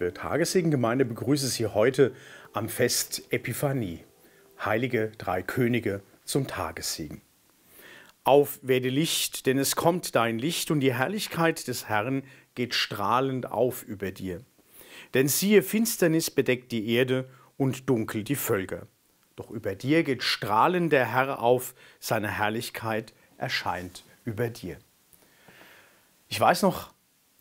liebe Tagessegengemeinde, begrüße Sie heute am Fest Epiphanie, Heilige Drei Könige zum Tagessegen. Auf werde Licht, denn es kommt dein Licht und die Herrlichkeit des Herrn geht strahlend auf über dir. Denn siehe, Finsternis bedeckt die Erde und dunkel die Völker. Doch über dir geht strahlend der Herr auf, seine Herrlichkeit erscheint über dir. Ich weiß noch,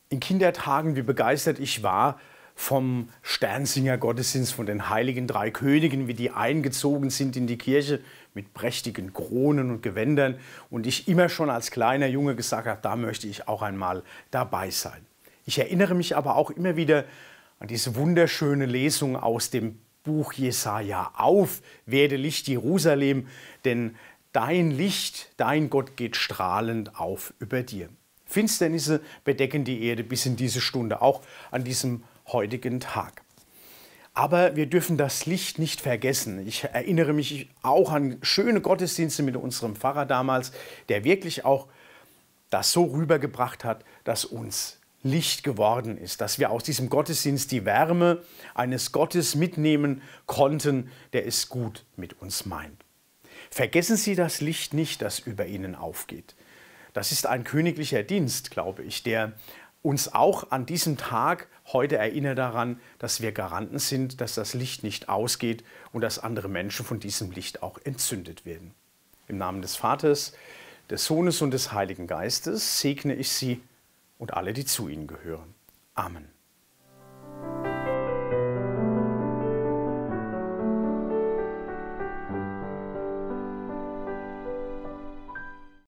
in Kindertagen, wie begeistert ich war, vom Sternsinger-Gottesdienst, von den heiligen drei Königen, wie die eingezogen sind in die Kirche mit prächtigen Kronen und Gewändern und ich immer schon als kleiner Junge gesagt habe, da möchte ich auch einmal dabei sein. Ich erinnere mich aber auch immer wieder an diese wunderschöne Lesung aus dem Buch Jesaja auf, werde Licht Jerusalem, denn dein Licht, dein Gott geht strahlend auf über dir. Finsternisse bedecken die Erde bis in diese Stunde, auch an diesem heutigen Tag. Aber wir dürfen das Licht nicht vergessen. Ich erinnere mich auch an schöne Gottesdienste mit unserem Pfarrer damals, der wirklich auch das so rübergebracht hat, dass uns Licht geworden ist, dass wir aus diesem Gottesdienst die Wärme eines Gottes mitnehmen konnten, der es gut mit uns meint. Vergessen Sie das Licht nicht, das über Ihnen aufgeht. Das ist ein königlicher Dienst, glaube ich, der uns auch an diesem Tag heute erinnere daran, dass wir Garanten sind, dass das Licht nicht ausgeht und dass andere Menschen von diesem Licht auch entzündet werden. Im Namen des Vaters, des Sohnes und des Heiligen Geistes segne ich Sie und alle, die zu Ihnen gehören. Amen.